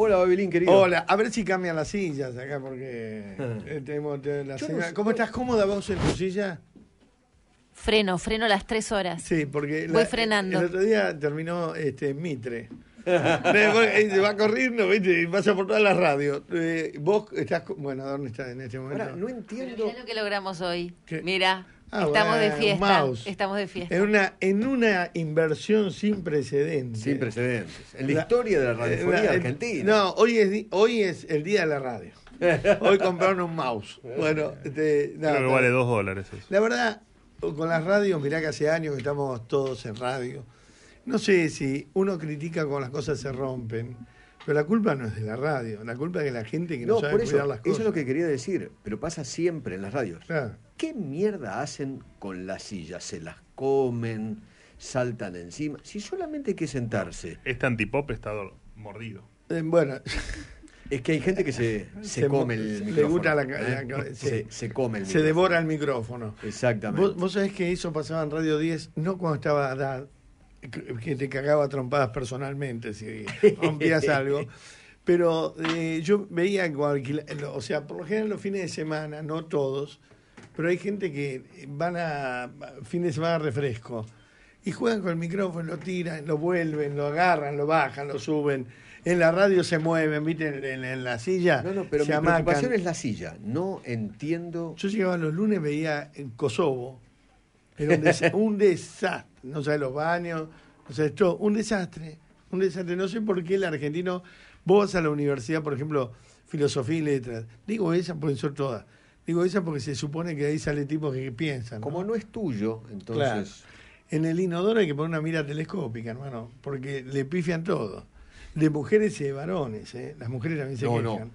Hola, Babilín, querido. Hola, a ver si cambian las sillas acá porque eh, tenemos eh, la ¿Cómo estás cómoda vos en tu silla? Freno, freno las tres horas. Sí, porque Voy frenando. el otro día terminó este Mitre. Eh, se va corriendo, ¿viste? Y pasa por todas las radios. vos estás. Bueno, ¿dónde estás en este momento? no entiendo. es lo que logramos hoy. Mira, Ah, estamos de fiesta. Estamos de fiesta. En una, en una inversión sin precedentes. Sin precedentes. En la, historia de la radiofonía argentina. No, hoy es, hoy es el día de la radio. Hoy compraron un mouse. Bueno, este, no, vale dos dólares. La verdad, con las radios, mirá que hace años que estamos todos en radio. No sé si uno critica cuando las cosas se rompen pero la culpa no es de la radio, la culpa es de la gente que no, sabe cuidar las cosas. Eso es lo que quería decir, pero pasa siempre en las radios. ¿Qué mierda hacen con las sillas? ¿Se las comen? ¿Saltan encima? Si solamente hay que sentarse. Este antipop está mordido. Eh, bueno. Es que hay gente que se, come el micrófono. gusta la, ¿Eh? se, come Se devora el micrófono. Exactamente. ¿Vos, sabés que eso pasaba en Radio 10, no cuando estaba que te cagaba trompadas personalmente si rompías algo. Pero eh, yo veía, o sea, por lo general los fines de semana, no todos, pero hay gente que van a fines de semana a refresco y juegan con el micrófono, lo tiran, lo vuelven, lo agarran, lo bajan, lo suben. En la radio se mueven, ¿viste? En, la silla. No, no, pero mi es la silla. No entiendo. Yo llegaba los lunes, veía en Kosovo. Era un, un desastre no sabe los baños, o sea, esto, un desastre, un desastre. No sé por qué el argentino, vos a la universidad, por ejemplo, filosofía y letras, digo esa, porque ser todas. Digo esa porque se supone que ahí sale tipo que piensan. Como no es tuyo, entonces. En el inodoro hay que poner una mira telescópica, hermano, porque le pifian todo. De mujeres y de varones, ¿eh? Las mujeres también se pifian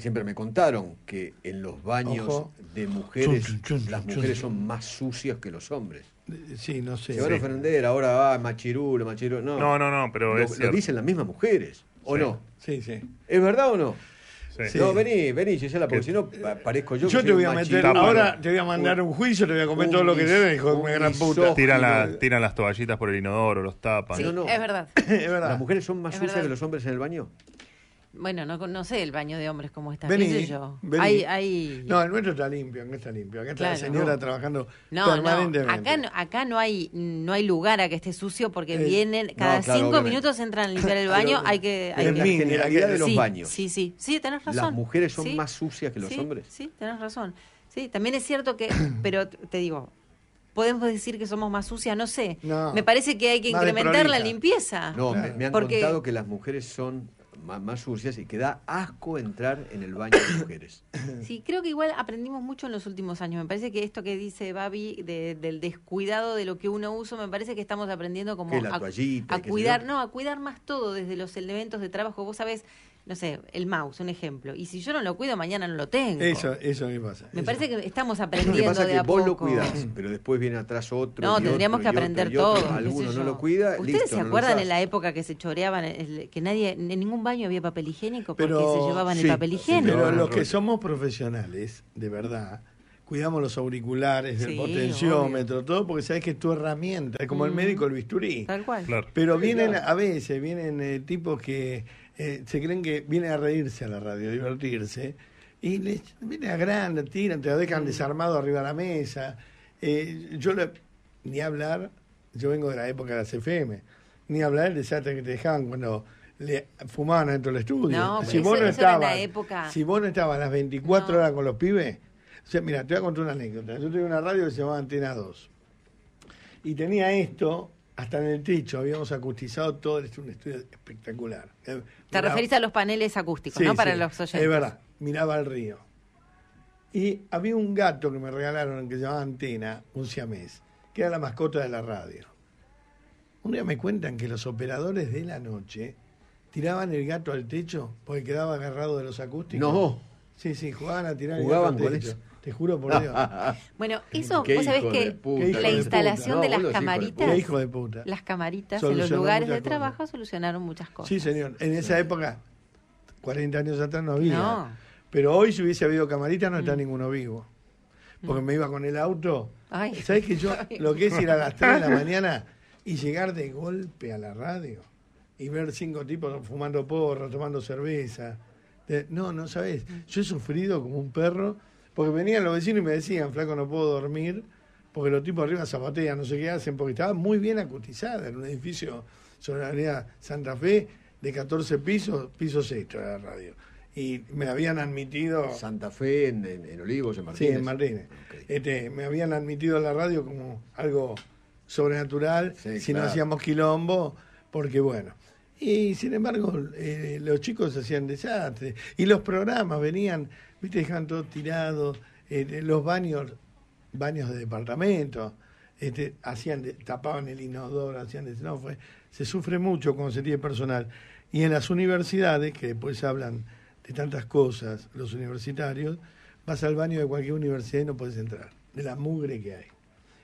siempre me contaron que en los baños de mujeres, las mujeres son más sucias que los hombres. Sí, no sé. Se van ahora va Machirulo, Machirulo. No, no, no, no pero lo, es dicen las mismas mujeres, ¿o no? Sí, sí. ¿Es verdad o no? Sí. No, vení, vení, la porque si no parezco yo. Yo te voy a meter, ahora te voy a mandar un juicio, te voy a comer todo lo que debes, hijo de una gran puta. Tiran, las toallitas por el inodoro, los tapan. Sí, no. Es verdad. es verdad. Las mujeres son más sucias que los hombres en el baño. Bueno, no, no sé el baño de hombres cómo está. Vení, sé yo? Hay, hay... No, el nuestro está limpio, está limpio. Acá está la señora trabajando no, Acá, no, acá no hay no hay lugar a que esté sucio porque eh, vienen, cada cinco minutos entran a limpiar el baño. hay que. Hay en generalidad de los baños. Sí, sí, sí, tenés razón. Las mujeres son más sucias que los hombres. Sí, tenés razón. Sí, también es cierto que, pero te digo, podemos decir que somos más sucias, no sé. me parece que hay que incrementar la limpieza. No, me, han contado que las mujeres son más, más, sucias y que da asco entrar en el baño de mujeres. Sí, creo que igual aprendimos mucho en los últimos años. Me parece que esto que dice Babi del descuidado de lo que uno usa, me parece que estamos aprendiendo como a, a cuidar, no, a cuidar más todo desde los elementos de trabajo. Vos sabés, no sé, el mouse, un ejemplo. Y si yo no lo cuido, mañana no lo tengo. Eso, eso me pasa. Me parece que estamos aprendiendo pasa de que vos lo pero después viene atrás otro. No, tendríamos que aprender todo. Alguno no lo cuida. ¿Ustedes se acuerdan en la época que se choreaban, que nadie, en ningún baño había papel higiénico porque se llevaban el papel higiénico? pero los que somos profesionales, de verdad, cuidamos los auriculares, el potenciómetro, todo, porque sabes que es tu herramienta, es como el mm. médico el bisturí. Tal cual. Pero vienen, a veces vienen eh, tipos que eh, se creen que viene a reírse a la radio, a divertirse, y les viene a grande, tiran, te lo dejan mm. desarmado arriba de la mesa. Eh, yo ni hablar, yo vengo de la época de las FM, ni hablar del desastre que te dejaban cuando le fumaban dentro del estudio. No, pero no época... si vos no estabas las 24 horas con los pibes, o sea, mira, te voy a contar una anécdota. Yo tenía una radio que se llamaba Antena 2. Y tenía esto, hasta en el techo, habíamos acustizado todo, es un estudio espectacular. Eh, Te referís a los paneles acústicos, ¿no? Para los Es verdad, miraba al río. Y había un gato que me regalaron que se llamaba Antena, un siamés, que era la mascota de la radio. Un día me cuentan que los operadores de la noche tiraban el gato al techo porque quedaba agarrado de los acústicos. No. Sí, sí, jugaban a tirar el gato al techo. Te juro por Dios. bueno, eso, vos sabés que la instalación de las camaritas, las camaritas en los lugares de trabajo solucionaron muchas cosas. Sí, señor. En esa época, 40 años atrás no había. Pero hoy si hubiese habido camaritas no está mm. ninguno vivo. Mm. Porque me iba con el auto. ¿Sabés que yo lo que es ir a las 3 de la mañana y llegar de golpe a la radio y ver cinco tipos fumando porro, tomando cerveza? No, no sabes. Mm. Yo he sufrido como un perro porque venían los vecinos y me decían, flaco, no puedo dormir, porque los tipos arriba zapatean, no sé qué hacen, porque estaba muy bien acutizada en un edificio sobre la avenida Santa Fe de 14 pisos, piso 6 de la radio. Y me habían admitido. Santa Fe, en, Olivos, en Martínez. Sí, en Martínez. Este, me habían admitido a la radio como algo sobrenatural, si no hacíamos quilombo, porque bueno. Y sin embargo, eh, los chicos hacían desastres. Y los programas venían, viste, dejaban todo tirado. Eh, los baños, baños de departamento, este, hacían, tapaban el inodoro, hacían no, se sufre mucho con se tiene personal. Y en las universidades, que después hablan de tantas cosas, los universitarios, vas al baño de cualquier universidad y no puedes entrar, de la mugre que hay.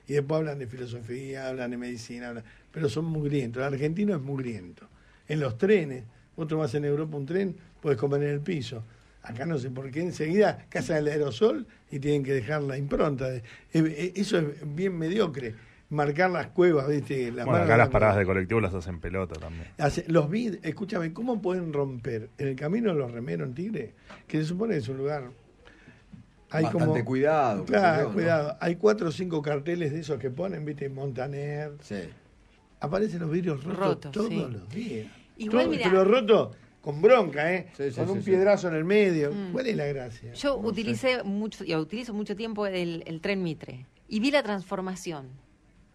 Y después hablan de filosofía, hablan de medicina, pero son mugrientos. El argentino es mugriento en los trenes. otro más en Europa un tren, puedes comer en el piso. Acá no sé por qué, enseguida cazan el aerosol y tienen que dejar la impronta. Eh, eh, eso es bien mediocre. Marcar las cuevas, ¿viste? Las las paradas de colectivo las hacen pelota también. Los escúchame, ¿cómo pueden romper en el camino los remeros en Tigre? Que se supone que es un lugar hay Bastante cuidado. Claro, cuidado. Hay cuatro o cinco carteles de esos que ponen, viste, Montaner. Sí. Aparecen los vidrios rotos, todos los días. Igual, lo roto con bronca, ¿eh? con un piedrazo en el medio. Mm. ¿Cuál es la gracia? Yo utilicé mucho, utilizo mucho tiempo el, tren Mitre y vi la transformación.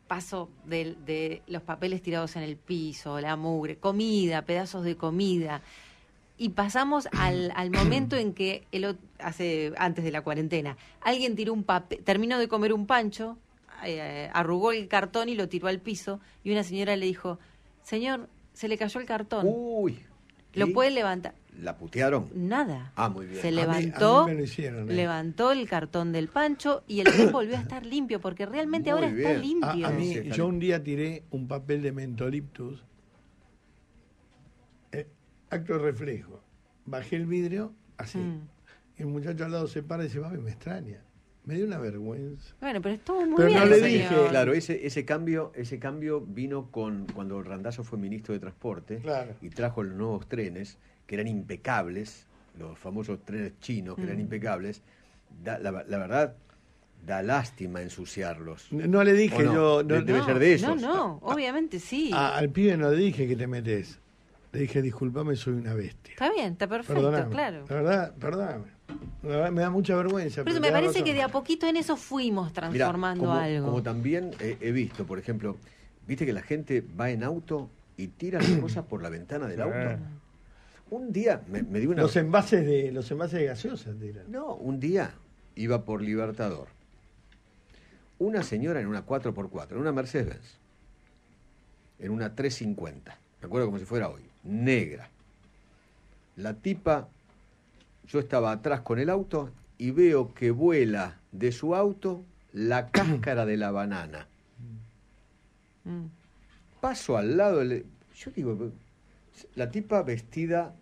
Paso de, los papeles tirados en el piso, la mugre, comida, pedazos de comida y pasamos al, momento en que hace antes de la cuarentena alguien tiró un papel, terminó de comer un pancho, eh, arrugó el cartón y lo tiró al piso y una señora le dijo, señor, se le cayó el cartón. Uy. Lo puede levantar. ¿La putearon? Nada. Se levantó, levantó el cartón del pancho y el pan volvió a estar limpio, porque realmente ahora está limpio. Ah, yo un día tiré un papel de mentoliptus, eh, acto de reflejo. Bajé el vidrio, así. Mm. El muchacho al lado se para y dice, mami, me extraña. Me dio una vergüenza. Bueno, pero estuvo muy bien. Pero no le dije. Claro, ese, ese, cambio, ese cambio vino con cuando Randazo fue ministro de Transporte y trajo los nuevos trenes, que eran impecables, los famosos trenes chinos, que eran mm. impecables. la, verdad, da lástima ensuciarlos. No le dije yo. No, debe ser de eso No, no, obviamente sí. al pibe no le dije que te metes. Le dije, discúlpame, soy una bestia. Está bien, está perfecto, claro. La verdad, perdóname. Me da mucha vergüenza. Pero, me parece que de a poquito en eso fuimos transformando algo. Como también he visto, por ejemplo, viste que la gente va en auto y tira las cosas por la ventana del auto. Un día me, dio una. Los envases de los envases de gaseosas No, un día iba por Libertador. Una señora en una 4x4, en una mercedes en una 350, me acuerdo como si fuera hoy, negra. La tipa yo estaba atrás con el auto y veo que vuela de su auto la cáscara de la banana. Mm. Paso al lado, yo digo, la tipa vestida,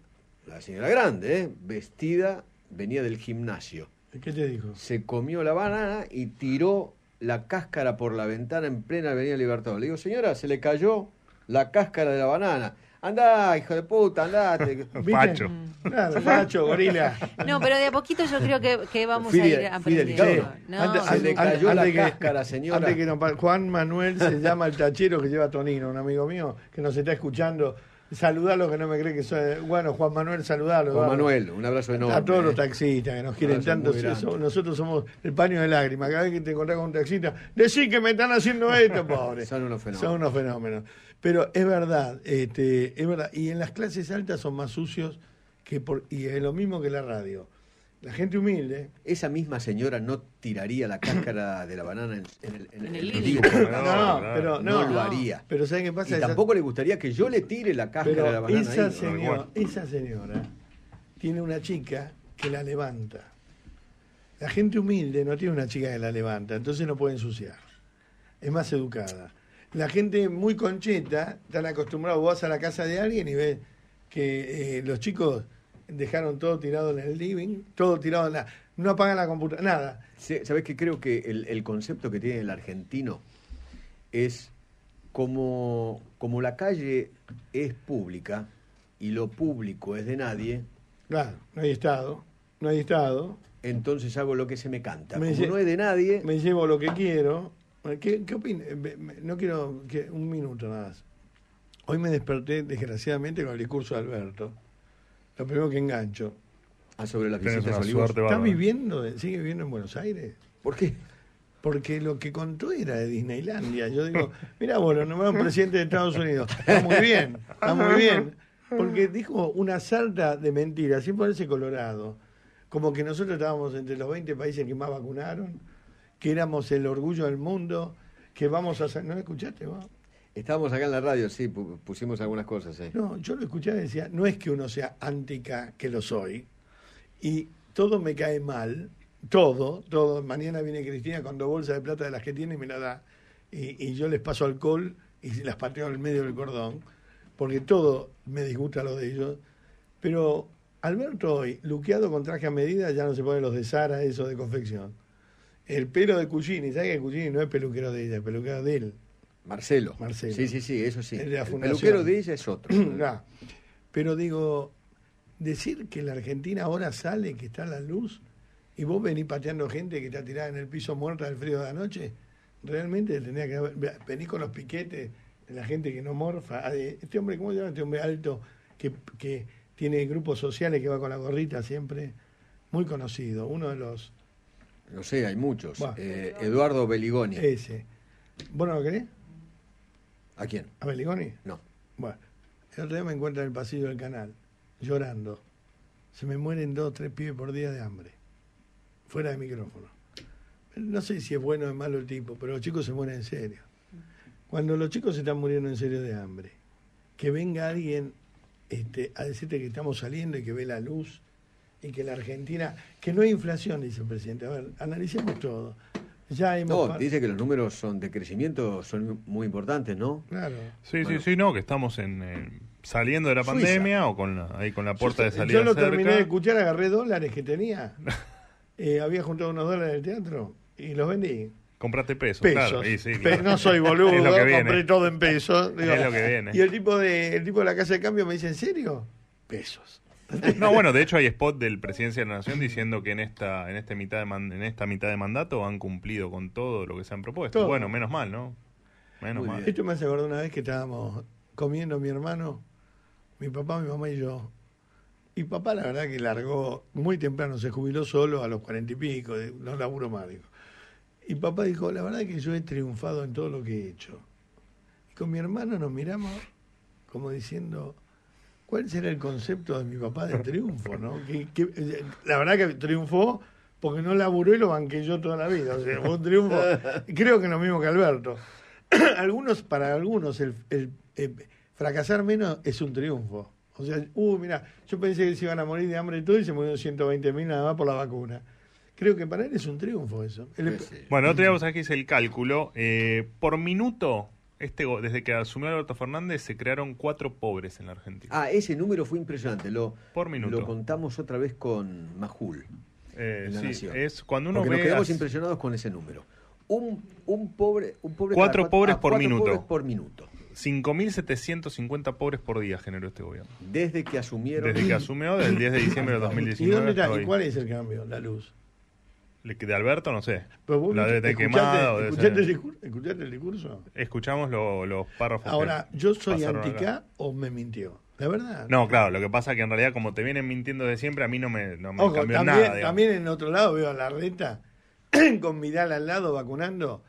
la señora grande, ¿eh? vestida, venía del gimnasio. ¿Qué te dijo? Se comió la banana y tiró la cáscara por la ventana en plena Avenida Libertador. Le digo, señora, se le cayó la cáscara de la banana. Andá, hijo de puta, andate. Pacho. Claro, gorila. No, pero de a poquito yo creo que, que vamos a ir aprendiendo. No, antes, se la señora. Antes que Juan Manuel se llama el tachero que lleva Tonino, un amigo mío, que nos está escuchando Saludalo que no me cree que soy. Bueno, Juan Manuel, saludalo. Juan Manuel, un abrazo enorme. A todos los taxistas que nos quieren tanto. nosotros somos el paño de lágrimas. Cada vez que te encontrás con un taxista, decís que me están haciendo esto, pobre. son unos fenómenos. Son unos fenómenos. Pero es verdad, este, es verdad. Y en las clases altas son más sucios que por. Y es lo mismo que la radio. La gente humilde. Esa misma señora no tiraría la cáscara de la banana en, el, en, No, no, pero no, lo haría. Pero ¿saben qué pasa? Y tampoco le gustaría que yo le tire la cáscara de la banana. Esa, ahí. Señora, esa señora tiene una chica que la levanta. La gente humilde no tiene una chica que la levanta, entonces no puede ensuciar. Es más educada. La gente muy concheta, tan acostumbrada, vos a la casa de alguien y ves que eh, los chicos dejaron todo tirado en el living, todo tirado en la... No apagan la computadora, nada. Sabes que creo que el, concepto que tiene el argentino es como, como la calle es pública y lo público es de nadie. Claro, no hay Estado, no hay Estado. Entonces hago lo que se me canta. como no es de nadie... Me llevo lo que quiero. Eh, ¿Qué, qué eh, No quiero... Que, un minuto más. Hoy me desperté, desgraciadamente, con el discurso de Alberto lo primero que engancho. Ah, sobre las visitas ¿Está viviendo, sigue viviendo en Buenos Aires? ¿Por qué? Porque lo que contó era de Disneylandia. Yo digo, mira vos, lo nombraron presidente de Estados Unidos. Está muy bien, está muy bien. Porque dijo una sarta de mentiras, por ese colorado. Como que nosotros estábamos entre los 20 países que más vacunaron, que éramos el orgullo del mundo, que vamos a... ¿No escuchaste vos? Estábamos acá en la radio, sí, pusimos algunas cosas. Eh. No, yo lo escuchaba y decía, no es que uno sea antica, que lo soy, y todo me cae mal, todo, todo. Mañana viene Cristina con dos bolsas de plata de las que tiene y me la da, y, yo les paso alcohol y las pateo el medio del cordón, porque todo me disgusta lo de ellos. Pero Alberto hoy, luqueado con traje a medida, ya no se pone los de Sara, eso de confección. El pelo de Cucini, ¿sabes que Cucini no es peluquero de ella, es peluquero de él? Marcelo. Marcelo. Sí, sí, sí, eso sí. El peluquero de es otro. Pero digo, decir que la Argentina ahora sale, que está a la luz, y vos venís pateando gente que está tirada en el piso muerta del frío de la noche, realmente tenía que haber, con los piquetes la gente que no morfa. Ah, este hombre, ¿cómo se llama? Este hombre alto que, que tiene grupos sociales que va con la gorrita siempre, muy conocido, uno de los... lo sé, hay muchos. Eh, Eduardo Beligoni. Ese. ¿Vos no lo querés? ¿A quién? ¿A Beligoni? No. Bueno, el otro día me encuentro en el pasillo del canal, llorando. Se me mueren dos tres pibes por día de hambre. Fuera de micrófono. No sé si es bueno o es malo el tipo, pero los chicos se mueren en serio. Cuando los chicos se están muriendo en serio de hambre, que venga alguien este, a decirte que estamos saliendo y que ve la luz y que la Argentina, que no hay inflación, dice el presidente. A ver, analicemos todo dice que los números son de crecimiento son muy importantes, ¿no? Claro. Sí, sí, sí, no, que estamos en, saliendo de la pandemia o con la, ahí con la puerta de salida. Yo lo terminé de escuchar, agarré dólares que tenía. Eh, había juntado unos dólares del teatro y los vendí. Compraste pesos, pesos. claro. Sí, sí, No soy boludo, compré todo en pesos. es lo que viene. Y el tipo, de, el tipo de la casa de cambio me dice, ¿en serio? Pesos. No, bueno, de hecho hay spot del presidente de la Nación diciendo que en esta, en esta, mitad, de en esta mitad de mandato han cumplido con todo lo que se han propuesto. Bueno, menos mal, ¿no? Menos mal. Esto me hace acordar una vez que estábamos comiendo mi hermano, mi papá, mi mamá y yo. Y papá, la verdad, que largó muy temprano, se jubiló solo a los cuarenta y pico, de, no laburo más, Y papá dijo: La verdad, que yo he triunfado en todo lo que he hecho. Y con mi hermano nos miramos como diciendo ¿Cuál será el concepto de mi papá de triunfo? Eh, la verdad que triunfó porque no laburó y lo banqueó toda la vida. O sea, fue un triunfo, creo que lo mismo que Alberto. algunos, para algunos, el, eh, fracasar menos es un triunfo. O sea, uh, mira, yo pensé que se iban a morir de hambre y todo y se murieron 120 mil nada más por la vacuna. Creo que para él es un triunfo eso. Bueno, otro día vos sabés que es el cálculo. Eh, por minuto este desde que asumió Alberto Fernández se crearon cuatro pobres en la Argentina. Ah, ese número fue impresionante. Lo, Por minuto. Lo contamos otra vez con Majul. Eh, sí, es cuando uno nos quedamos impresionados con ese número. Un, pobre, cuatro pobres ah, por minuto. Pobres por minuto. 5.750 pobres por día generó este gobierno. Desde que asumieron. Desde que asumió, del 10 de diciembre de 2019. ¿Y, dónde está, ¿Y cuál es el cambio? La luz de Alberto, no sé. ¿Escuchaste, el discurso? Escuchamos los párrafos. Ahora, ¿yo soy antica o me mintió? ¿De verdad. No, claro, lo que pasa es que en realidad, como te vienen mintiendo de siempre, a mí no me, no me cambió también, nada. También en otro lado veo a la reta con Vidal al lado vacunando.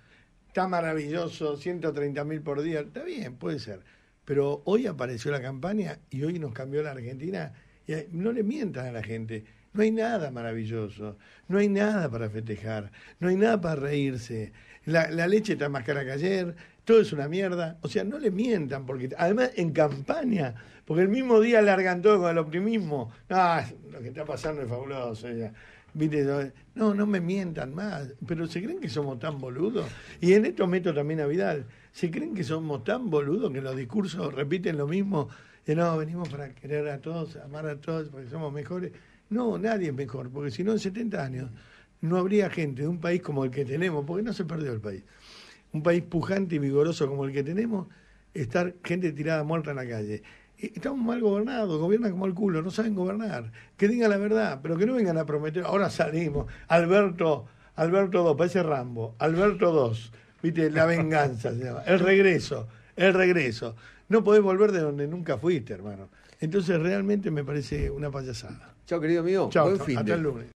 Está maravilloso, 130 mil por día. Está bien, puede ser. Pero hoy apareció la campaña y hoy nos cambió la Argentina. Y eh, no le mientan a la gente no hay nada maravilloso, no hay nada para festejar, no hay nada para reírse. La, leche está más cara que ayer, todo es una mierda. O sea, no le mientan, porque además en campaña, porque el mismo día largan todo con el optimismo. Ah, lo que está pasando es fabuloso. Ya. No, no me mientan más. Pero se creen que somos tan boludos. Y en esto meto también a Vidal. Se creen que somos tan boludos que los discursos repiten lo mismo. De no, venimos para querer a todos, amar a todos, porque somos mejores. No, nadie mejor, porque si no en 70 años no habría gente de un país como el que tenemos, porque no se perdió el país. Un país pujante y vigoroso como el que tenemos, estar gente tirada muerta en la calle. Estamos mal gobernados, gobiernan como el culo, no saben gobernar. Que digan la verdad, pero que no vengan a prometer, ahora salimos, Alberto, Alberto II, parece Rambo, Alberto II, viste, la venganza se llama, el regreso, el regreso. No podés volver de donde nunca fuiste, hermano. Entonces realmente me parece una payasada. Chao, querido mío. Chao, Buen fin hasta de. el lunes.